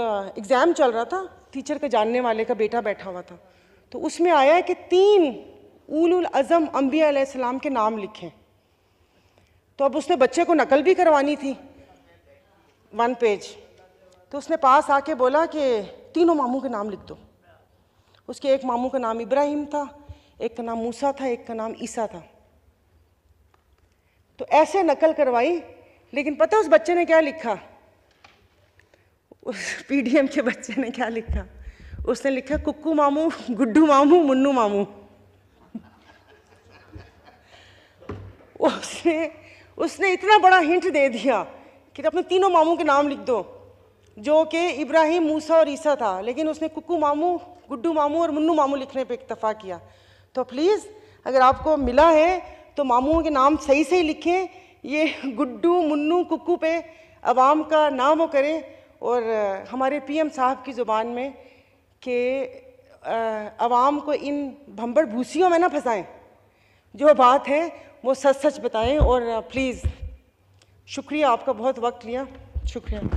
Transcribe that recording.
एक एग्ज़ाम चल रहा था टीचर के जानने वाले का बेटा बैठा हुआ था तो उसमें आया है कि तीन उल अज़म अम्बियालाम के नाम लिखे तो अब उसने बच्चे को नकल भी करवानी थी वन पेज तो उसने पास आके बोला कि तीनों मामू के नाम लिख दो उसके एक मामू का नाम इब्राहिम था एक का नाम मूसा था एक का नाम ईसा था तो ऐसे नकल करवाई लेकिन पता उस बच्चे ने क्या लिखा उस पीडीएम के बच्चे ने क्या लिखा उसने लिखा कुक्कू मामू गुड्डू मामू मुन्नू मामू उसने उसने इतना बड़ा हिंट दे दिया कि तो अपने तीनों मामू के नाम लिख दो जो कि इब्राहिम मूसा और ईसा था लेकिन उसने कुक्कू मामू गुड्डू मामू और मुन्नू मामू लिखने पर इतफ़ा किया तो प्लीज़ अगर आपको मिला है तो मामुओं के नाम सही सही लिखें ये गुड्डू मुन्नू कुक्कू पे अवाम का नाम वो करें और हमारे पीएम साहब की ज़ुबान में कि आवाम को इन भम्बड़ भूसियों में ना फंसाएं जो बात है वो सच सच बताएं और प्लीज़ शुक्रिया आपका बहुत वक्त लिया शुक्रिया